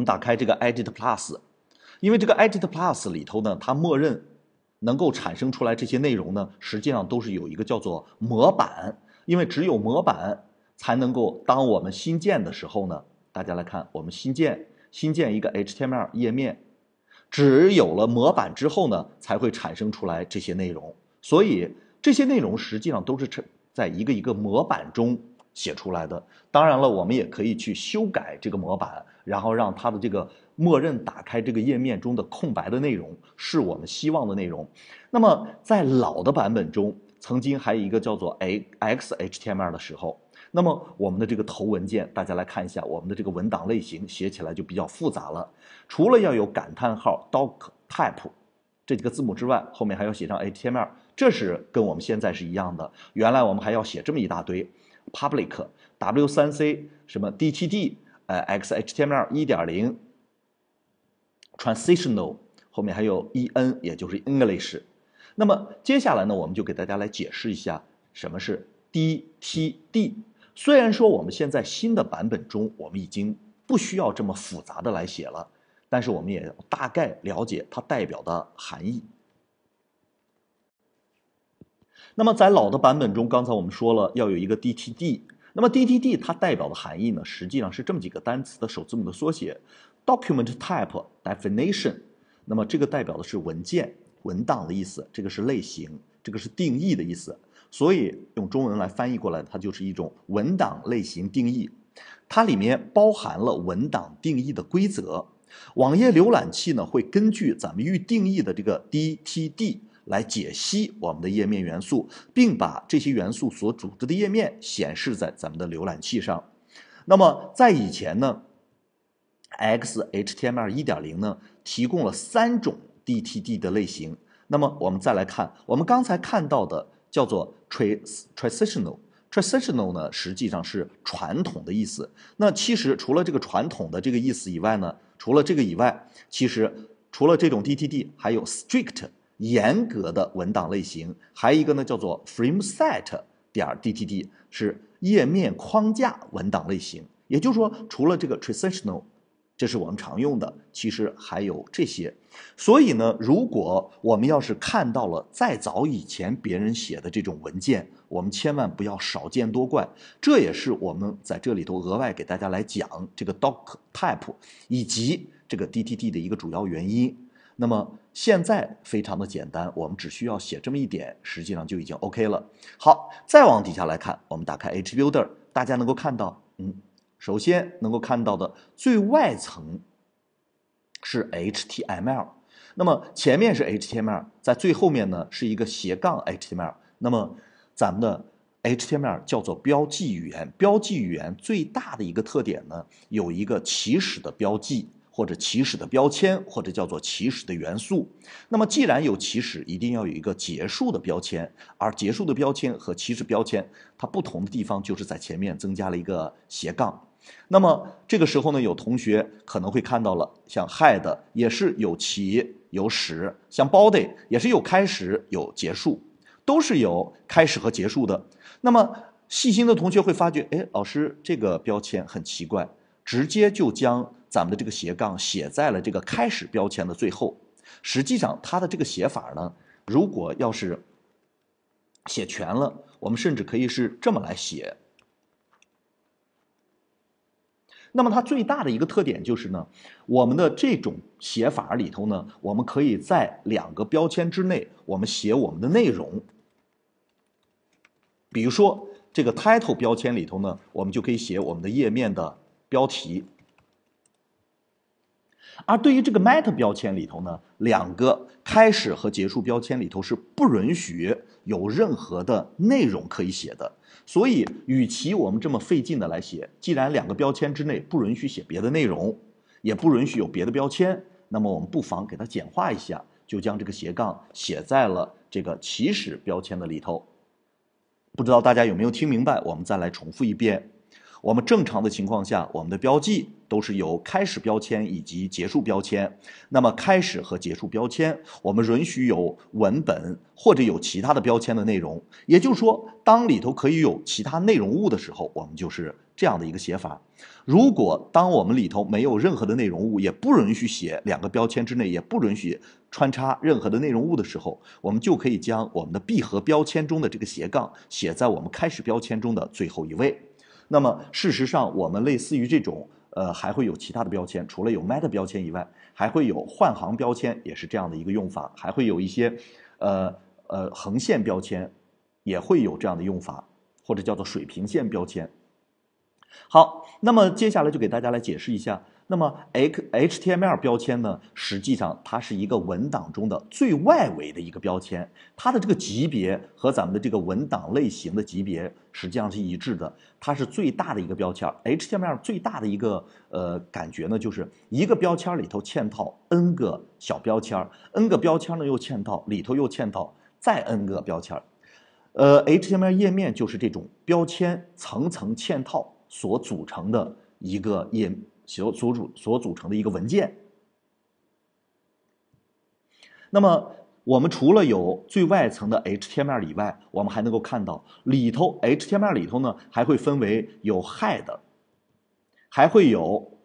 我们打开这个 Edit Plus，因为这个 Edit Plus 里头呢，它默认能够产生出来这些内容呢，实际上都是有一个叫做模板，因为只有模板才能够当我们新建的时候呢，大家来看，我们新建新建一个 HTML 页面，只有了模板之后呢，才会产生出来这些内容，所以这些内容实际上都是在一个一个模板中写出来的。当然了，我们也可以去修改这个模板。然后让它的这个默认打开这个页面中的空白的内容是我们希望的内容。那么在老的版本中，曾经还有一个叫做 A X H T M L 的时候，那么我们的这个头文件，大家来看一下，我们的这个文档类型写起来就比较复杂了。除了要有感叹号 Doc Type 这几个字母之外，后面还要写上 H T M L，这是跟我们现在是一样的。原来我们还要写这么一大堆 Public W 3 C 什么 D T D。呃，XHTML 一点零，transitional 后面还有 EN，也就是 English。那么接下来呢，我们就给大家来解释一下什么是 DTD。虽然说我们现在新的版本中，我们已经不需要这么复杂的来写了，但是我们也大概了解它代表的含义。那么在老的版本中，刚才我们说了要有一个 DTD。那么 DTD 它代表的含义呢，实际上是这么几个单词的首字母的缩写：document type definition。那么这个代表的是文件、文档的意思，这个是类型，这个是定义的意思。所以用中文来翻译过来，它就是一种文档类型定义。它里面包含了文档定义的规则。网页浏览器呢，会根据咱们预定义的这个 DTD。来解析我们的页面元素，并把这些元素所组织的页面显示在咱们的浏览器上。那么在以前呢，XHTML 1.0呢提供了三种 DTD 的类型。那么我们再来看，我们刚才看到的叫做 transitional，transitional 呢实际上是传统的意思。那其实除了这个传统的这个意思以外呢，除了这个以外，其实除了这种 DTD 还有 strict。严格的文档类型，还有一个呢，叫做 frame set 点 dtd，是页面框架文档类型。也就是说，除了这个 transitional，这是我们常用的，其实还有这些。所以呢，如果我们要是看到了再早以前别人写的这种文件，我们千万不要少见多怪。这也是我们在这里头额外给大家来讲这个 doc type 以及这个 dtd 的一个主要原因。那么现在非常的简单，我们只需要写这么一点，实际上就已经 OK 了。好，再往底下来看，我们打开 h u i l 大家能够看到，嗯，首先能够看到的最外层是 HTML，那么前面是 HTML，在最后面呢是一个斜杠 HTML。那么咱们的 HTML 叫做标记语言，标记语言最大的一个特点呢，有一个起始的标记。或者起始的标签，或者叫做起始的元素。那么，既然有起始，一定要有一个结束的标签。而结束的标签和起始标签，它不同的地方就是在前面增加了一个斜杠。那么，这个时候呢，有同学可能会看到了，像 head 也是有起有始，像 body 也是有开始有结束，都是有开始和结束的。那么，细心的同学会发觉，哎，老师这个标签很奇怪，直接就将。咱们的这个斜杠写在了这个开始标签的最后，实际上它的这个写法呢，如果要是写全了，我们甚至可以是这么来写。那么它最大的一个特点就是呢，我们的这种写法里头呢，我们可以在两个标签之内，我们写我们的内容。比如说这个 title 标签里头呢，我们就可以写我们的页面的标题。而对于这个 meta 标签里头呢，两个开始和结束标签里头是不允许有任何的内容可以写的。所以，与其我们这么费劲的来写，既然两个标签之内不允许写别的内容，也不允许有别的标签，那么我们不妨给它简化一下，就将这个斜杠写在了这个起始标签的里头。不知道大家有没有听明白？我们再来重复一遍：我们正常的情况下，我们的标记。都是有开始标签以及结束标签。那么开始和结束标签，我们允许有文本或者有其他的标签的内容。也就是说，当里头可以有其他内容物的时候，我们就是这样的一个写法。如果当我们里头没有任何的内容物，也不允许写两个标签之内，也不允许穿插任何的内容物的时候，我们就可以将我们的闭合标签中的这个斜杠写在我们开始标签中的最后一位。那么事实上，我们类似于这种。呃，还会有其他的标签，除了有 meta 标签以外，还会有换行标签，也是这样的一个用法，还会有一些，呃呃，横线标签，也会有这样的用法，或者叫做水平线标签。好，那么接下来就给大家来解释一下。那么，H H T M L 标签呢？实际上，它是一个文档中的最外围的一个标签，它的这个级别和咱们的这个文档类型的级别实际上是一致的。它是最大的一个标签。H T M L 最大的一个呃感觉呢，就是一个标签里头嵌套 n 个小标签，n 个标签呢又嵌套里头又嵌套再 n 个标签。呃，H T M L 页面就是这种标签层层嵌套所组成的一个页。所组组所组成的一个文件。那么，我们除了有最外层的 H m 面以外，我们还能够看到里头 H m 面里头呢，还会分为有 Head，还会有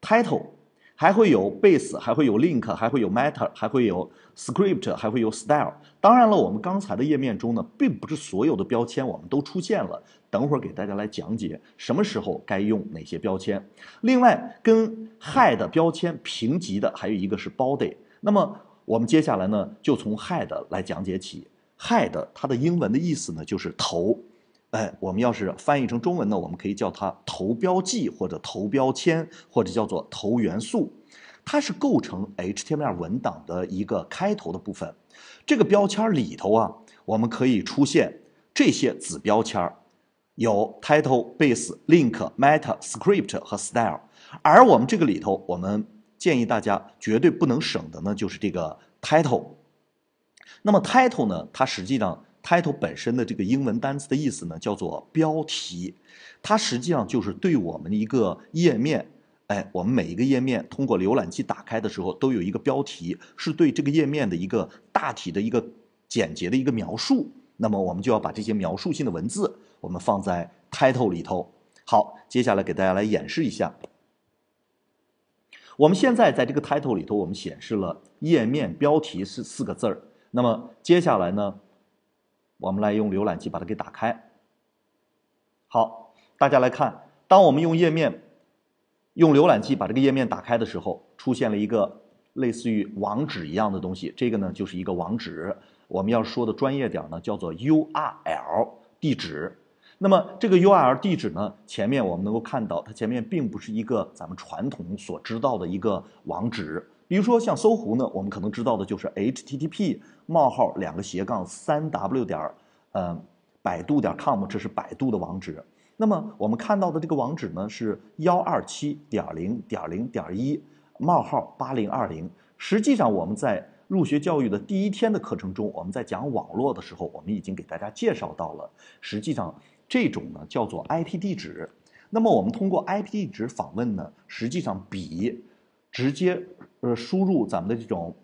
Title。还会有 base，还会有 link，还会有 m a t t e r 还会有 script，还会有 style。当然了，我们刚才的页面中呢，并不是所有的标签我们都出现了。等会儿给大家来讲解什么时候该用哪些标签。另外，跟 head 标签平级的还有一个是 body。那么我们接下来呢，就从 head 来讲解起。head 它的英文的意思呢，就是头。哎，我们要是翻译成中文呢，我们可以叫它投标记或者投标签，或者叫做投元素。它是构成 HTML 文档的一个开头的部分。这个标签里头啊，我们可以出现这些子标签，有 title、base、link、meta、script 和 style。而我们这个里头，我们建议大家绝对不能省的呢，就是这个 title。那么 title 呢，它实际上。title 本身的这个英文单词的意思呢，叫做标题，它实际上就是对我们的一个页面，哎，我们每一个页面通过浏览器打开的时候，都有一个标题，是对这个页面的一个大体的一个简洁的一个描述。那么我们就要把这些描述性的文字，我们放在 title 里头。好，接下来给大家来演示一下。我们现在在这个 title 里头，我们显示了页面标题是四个字儿。那么接下来呢？我们来用浏览器把它给打开。好，大家来看，当我们用页面用浏览器把这个页面打开的时候，出现了一个类似于网址一样的东西。这个呢，就是一个网址。我们要说的专业点呢，叫做 URL 地址。那么这个 URL 地址呢，前面我们能够看到，它前面并不是一个咱们传统所知道的一个网址。比如说像搜狐呢，我们可能知道的就是 HTTP。冒号两个斜杠三 w 点儿，嗯，百度点 com，这是百度的网址。那么我们看到的这个网址呢是幺二七点零点零点一冒号八零二零。实际上我们在入学教育的第一天的课程中，我们在讲网络的时候，我们已经给大家介绍到了。实际上这种呢叫做 IP 地址。那么我们通过 IP 地址访问呢，实际上比直接呃输入咱们的这种。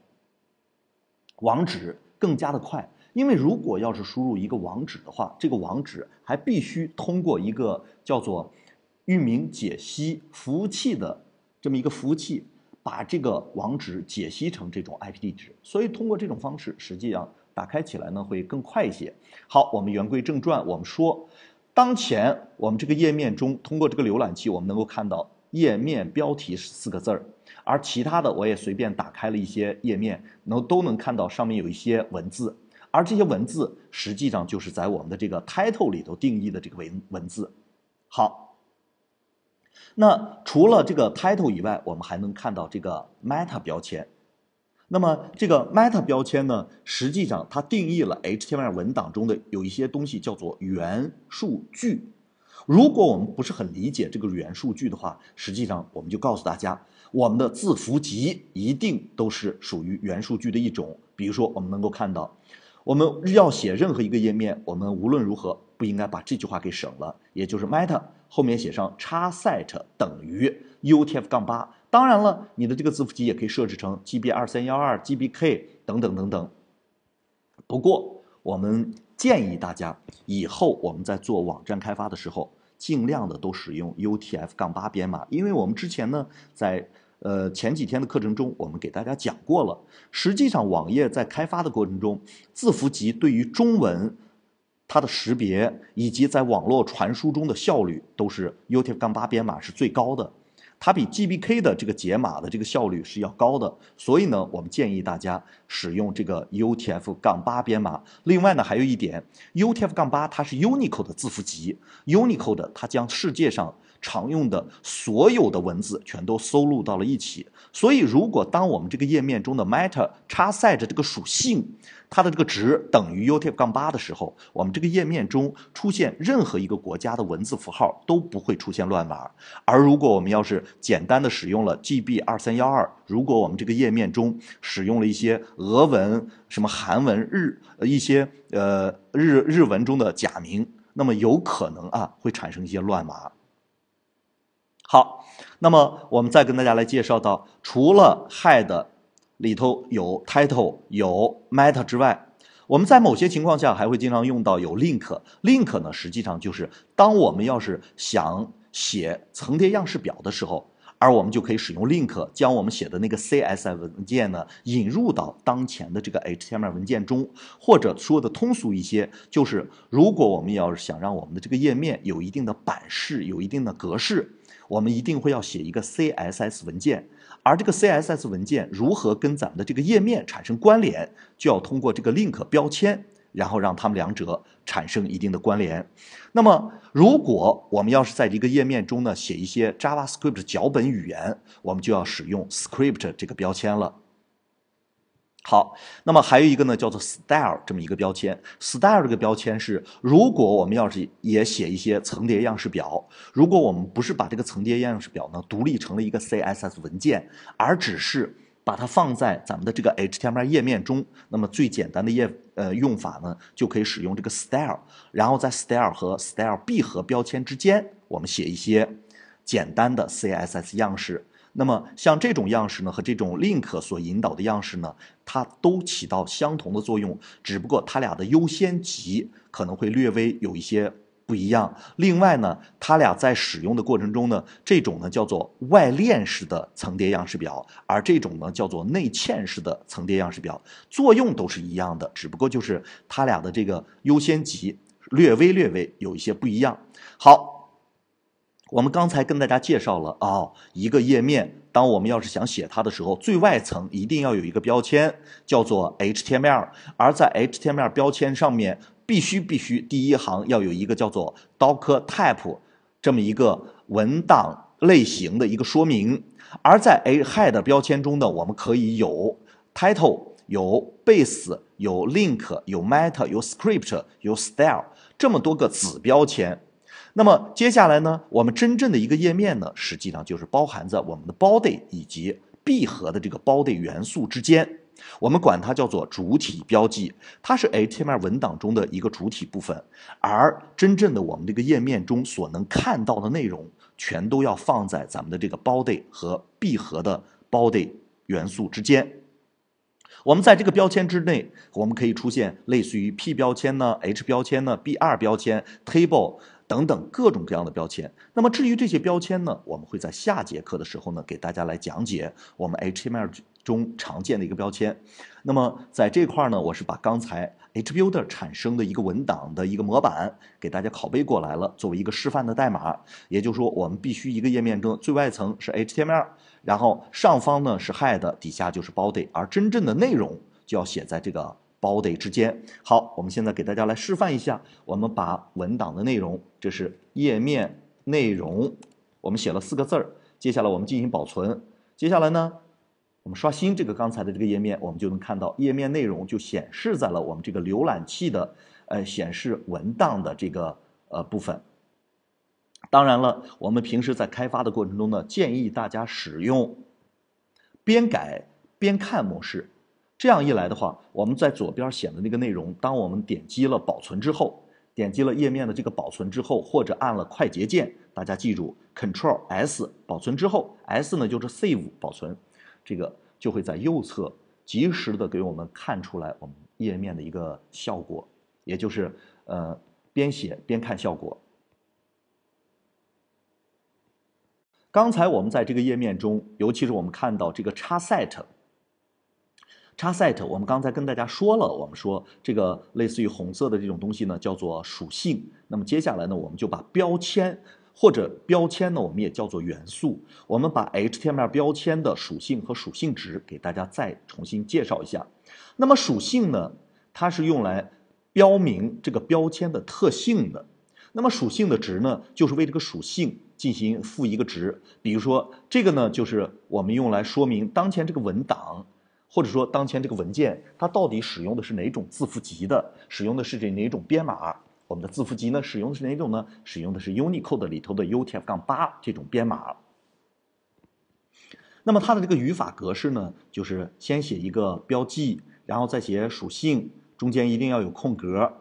网址更加的快，因为如果要是输入一个网址的话，这个网址还必须通过一个叫做域名解析服务器的这么一个服务器，把这个网址解析成这种 IP 地址，所以通过这种方式，实际上打开起来呢会更快一些。好，我们言归正传，我们说，当前我们这个页面中，通过这个浏览器，我们能够看到页面标题四个字儿。而其他的我也随便打开了一些页面，能都能看到上面有一些文字，而这些文字实际上就是在我们的这个 title 里头定义的这个文文字。好，那除了这个 title 以外，我们还能看到这个 meta 标签。那么这个 meta 标签呢，实际上它定义了 HTML 文档中的有一些东西叫做元数据。如果我们不是很理解这个元数据的话，实际上我们就告诉大家。我们的字符集一定都是属于元数据的一种。比如说，我们能够看到，我们要写任何一个页面，我们无论如何不应该把这句话给省了，也就是 meta 后面写上 x s e t 等于 utf-8。当然了，你的这个字符集也可以设置成 gb2312、gbk 等等等等。不过，我们建议大家以后我们在做网站开发的时候，尽量的都使用 utf-8 编码，因为我们之前呢在。呃，前几天的课程中，我们给大家讲过了。实际上，网页在开发的过程中，字符集对于中文它的识别以及在网络传输中的效率，都是 UTF-8 编码是最高的。它比 GBK 的这个解码的这个效率是要高的。所以呢，我们建议大家。使用这个 UTF-8 编码。另外呢，还有一点，UTF-8 它是 Unicode 的字符集。Unicode 它将世界上常用的所有的文字全都收录到了一起。所以，如果当我们这个页面中的 meta 插塞着这个属性，它的这个值等于 UTF-8 的时候，我们这个页面中出现任何一个国家的文字符号都不会出现乱码。而如果我们要是简单的使用了 GB 2312，如果我们这个页面中使用了一些俄文、什么韩文、日一些呃日日文中的假名，那么有可能啊会产生一些乱码。好，那么我们再跟大家来介绍到，除了 head 里头有 title 有 meta 之外，我们在某些情况下还会经常用到有 link。link 呢，实际上就是当我们要是想写层叠样式表的时候。而我们就可以使用 link 将我们写的那个 CSS 文件呢引入到当前的这个 HTML 文件中，或者说的通俗一些，就是如果我们要是想让我们的这个页面有一定的版式、有一定的格式，我们一定会要写一个 CSS 文件，而这个 CSS 文件如何跟咱们的这个页面产生关联，就要通过这个 link 标签。然后让他们两者产生一定的关联。那么，如果我们要是在一个页面中呢写一些 JavaScript 脚本语言，我们就要使用 script 这个标签了。好，那么还有一个呢叫做 style 这么一个标签。style 这个标签是，如果我们要是也写一些层叠样式表，如果我们不是把这个层叠样式表呢独立成了一个 CSS 文件，而只是。把它放在咱们的这个 HTML 页面中，那么最简单的页呃用法呢，就可以使用这个 style，然后在 style 和 style 闭合标签之间，我们写一些简单的 CSS 样式。那么像这种样式呢，和这种 link 所引导的样式呢，它都起到相同的作用，只不过它俩的优先级可能会略微有一些。不一样。另外呢，它俩在使用的过程中呢，这种呢叫做外链式的层叠样式表，而这种呢叫做内嵌式的层叠样式表，作用都是一样的，只不过就是它俩的这个优先级略微略微有一些不一样。好，我们刚才跟大家介绍了啊，一个页面，当我们要是想写它的时候，最外层一定要有一个标签叫做 HTML，而在 HTML 标签上面。必须必须，第一行要有一个叫做 d o c k e r t y p e 这么一个文档类型的一个说明，而在 a head 标签中呢，我们可以有 title、有 base、有 link、有 meta、有 script、有 style 这么多个子标签。那么接下来呢，我们真正的一个页面呢，实际上就是包含在我们的 body 以及闭合的这个 body 元素之间。我们管它叫做主体标记，它是 HTML 文档中的一个主体部分，而真正的我们这个页面中所能看到的内容，全都要放在咱们的这个 body 和闭合的 body 元素之间。我们在这个标签之内，我们可以出现类似于 p 标签呢、h 标签呢、b 二标签、table 等等各种各样的标签。那么至于这些标签呢，我们会在下节课的时候呢，给大家来讲解我们 HTML。中常见的一个标签，那么在这块呢，我是把刚才 HBuilder 产生的一个文档的一个模板给大家拷贝过来了，作为一个示范的代码。也就是说，我们必须一个页面中最外层是 HTML，然后上方呢是 Head，底下就是 Body，而真正的内容就要写在这个 Body 之间。好，我们现在给大家来示范一下，我们把文档的内容，这是页面内容，我们写了四个字儿，接下来我们进行保存，接下来呢？我们刷新这个刚才的这个页面，我们就能看到页面内容就显示在了我们这个浏览器的呃显示文档的这个呃部分。当然了，我们平时在开发的过程中呢，建议大家使用边改边看模式。这样一来的话，我们在左边写的那个内容，当我们点击了保存之后，点击了页面的这个保存之后，或者按了快捷键，大家记住，Control S 保存之后，S 呢就是 Save 保存。这个就会在右侧及时的给我们看出来我们页面的一个效果，也就是呃，边写边看效果。刚才我们在这个页面中，尤其是我们看到这个叉 set，叉 set，我们刚才跟大家说了，我们说这个类似于红色的这种东西呢，叫做属性。那么接下来呢，我们就把标签。或者标签呢，我们也叫做元素。我们把 HTML 标签的属性和属性值给大家再重新介绍一下。那么属性呢，它是用来标明这个标签的特性的。那么属性的值呢，就是为这个属性进行赋一个值。比如说，这个呢，就是我们用来说明当前这个文档，或者说当前这个文件，它到底使用的是哪种字符集的，使用的是这哪种编码。我们的字符集呢，使用的是哪种呢？使用的是 Unicode 里头的 UTF-8 这种编码。那么它的这个语法格式呢，就是先写一个标记，然后再写属性，中间一定要有空格。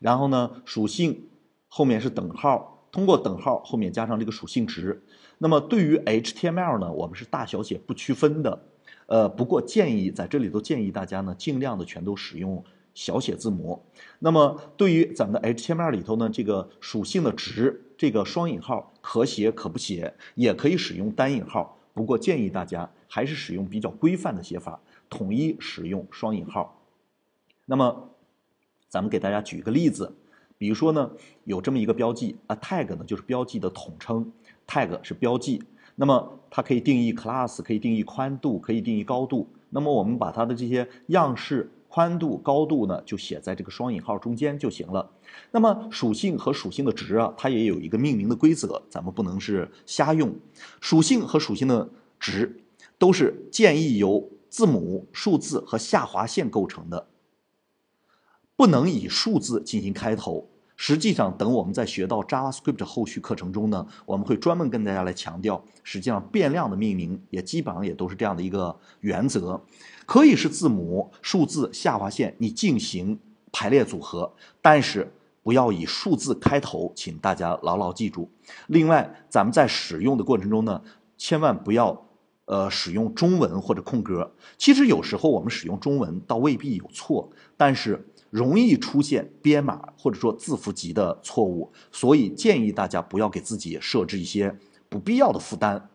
然后呢，属性后面是等号，通过等号后面加上这个属性值。那么对于 HTML 呢，我们是大小写不区分的。呃，不过建议在这里都建议大家呢，尽量的全都使用。小写字母。那么，对于咱们的 HTML 里头呢，这个属性的值，这个双引号可写可不写，也可以使用单引号。不过建议大家还是使用比较规范的写法，统一使用双引号。那么，咱们给大家举一个例子，比如说呢，有这么一个标记，啊，tag 呢就是标记的统称，tag 是标记。那么，它可以定义 class，可以定义宽度，可以定义高度。那么，我们把它的这些样式。宽度、高度呢，就写在这个双引号中间就行了。那么属性和属性的值啊，它也有一个命名的规则，咱们不能是瞎用。属性和属性的值都是建议由字母、数字和下划线构成的，不能以数字进行开头。实际上，等我们在学到 JavaScript 后续课程中呢，我们会专门跟大家来强调，实际上变量的命名也基本上也都是这样的一个原则，可以是字母、数字、下划线，你进行排列组合，但是不要以数字开头，请大家牢牢记住。另外，咱们在使用的过程中呢，千万不要呃使用中文或者空格。其实有时候我们使用中文倒未必有错，但是。容易出现编码或者说字符集的错误，所以建议大家不要给自己设置一些不必要的负担。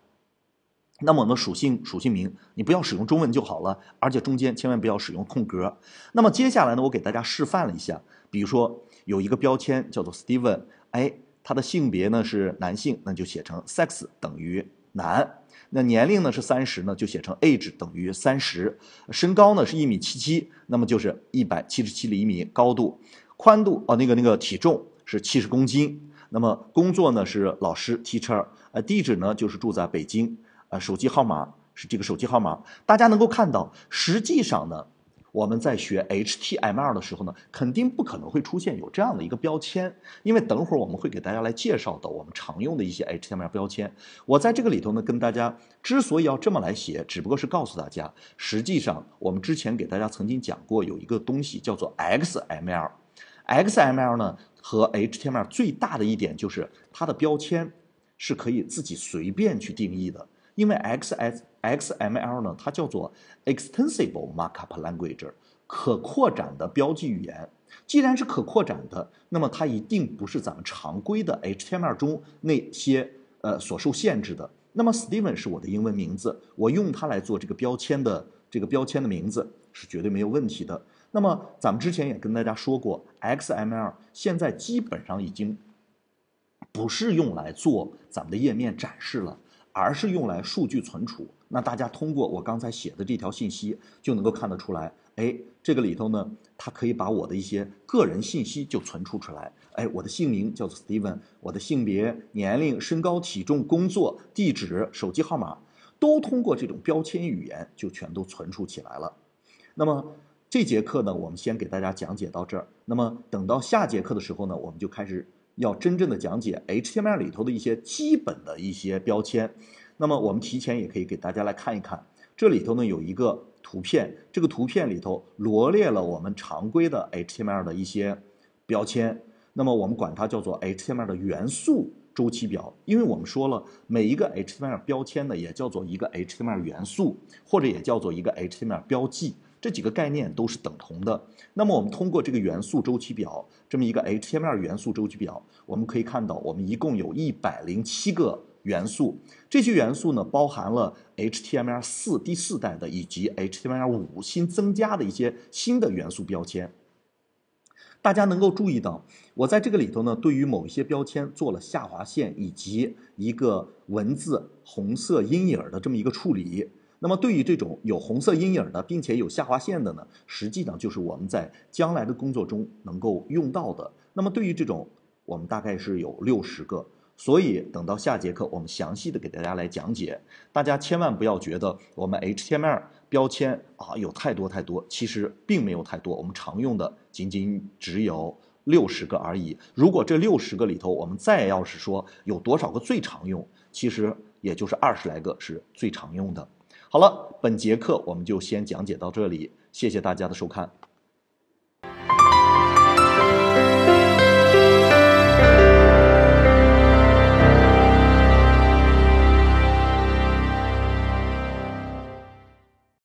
那么我们属性属性名，你不要使用中文就好了，而且中间千万不要使用空格。那么接下来呢，我给大家示范了一下，比如说有一个标签叫做 Steven，哎，他的性别呢是男性，那就写成 sex 等于。男，那年龄呢是三十呢，就写成 age 等于三十，身高呢是一米七七，那么就是一百七十七厘米高度，宽度哦那个那个体重是七十公斤，那么工作呢是老师 teacher，呃地址呢就是住在北京，啊手机号码是这个手机号码，大家能够看到，实际上呢。我们在学 HTML 的时候呢，肯定不可能会出现有这样的一个标签，因为等会儿我们会给大家来介绍的我们常用的一些 HTML 标签。我在这个里头呢，跟大家之所以要这么来写，只不过是告诉大家，实际上我们之前给大家曾经讲过有一个东西叫做 XML。XML 呢和 HTML 最大的一点就是它的标签是可以自己随便去定义的。因为 X S X M L 呢，它叫做 Extensible Markup Language，可扩展的标记语言。既然是可扩展的，那么它一定不是咱们常规的 H T M L 中那些呃所受限制的。那么 Steven 是我的英文名字，我用它来做这个标签的这个标签的名字是绝对没有问题的。那么咱们之前也跟大家说过，X M L 现在基本上已经不是用来做咱们的页面展示了。而是用来数据存储。那大家通过我刚才写的这条信息，就能够看得出来，哎，这个里头呢，它可以把我的一些个人信息就存储出来。哎，我的姓名叫做 Steven，我的性别、年龄、身高、体重、工作、地址、手机号码，都通过这种标签语言就全都存储起来了。那么这节课呢，我们先给大家讲解到这儿。那么等到下节课的时候呢，我们就开始。要真正的讲解 HTML 里头的一些基本的一些标签，那么我们提前也可以给大家来看一看，这里头呢有一个图片，这个图片里头罗列了我们常规的 HTML 的一些标签，那么我们管它叫做 HTML 的元素周期表，因为我们说了每一个 HTML 标签呢，也叫做一个 HTML 元素，或者也叫做一个 HTML 标记。这几个概念都是等同的。那么我们通过这个元素周期表这么一个 HTML 元素周期表，我们可以看到，我们一共有一百零七个元素。这些元素呢，包含了 HTML 四第四代的以及 HTML 五新增加的一些新的元素标签。大家能够注意到，我在这个里头呢，对于某一些标签做了下划线以及一个文字红色阴影儿的这么一个处理。那么对于这种有红色阴影的，并且有下划线的呢，实际上就是我们在将来的工作中能够用到的。那么对于这种，我们大概是有六十个，所以等到下节课我们详细的给大家来讲解。大家千万不要觉得我们 HTML 标签啊有太多太多，其实并没有太多，我们常用的仅仅只有六十个而已。如果这六十个里头，我们再要是说有多少个最常用，其实也就是二十来个是最常用的。好了，本节课我们就先讲解到这里，谢谢大家的收看。